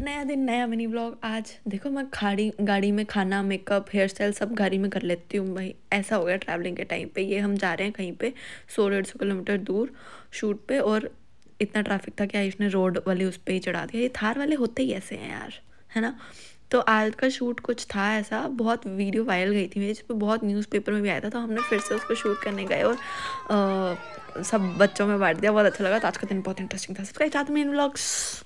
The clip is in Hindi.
नया दिन नया मिनी ब्लॉग आज देखो मैं खाड़ी गाड़ी में खाना मेकअप हेयर स्टाइल सब गाड़ी में कर लेती हूँ भाई ऐसा हो गया ट्रैवलिंग के टाइम पे ये हम जा रहे हैं कहीं पे सौ डेढ़ सौ किलोमीटर दूर शूट पे और इतना ट्रैफिक था कि आयुष ने रोड वाले उस पर ही चढ़ा दिया ये थार वाले होते ही ऐसे हैं यार है ना तो आज का शूट कुछ था ऐसा बहुत वीडियो वायरल गई थी मेरी जिस पर बहुत न्यूज़पेपर में भी आया था तो हमने फिर से उसको शूट करने गए और आ, सब बच्चों में बांट दिया बहुत अच्छा लगा तो आज का दिन बहुत इंटरेस्टिंग था सबका चाहते मेन ब्लॉग्स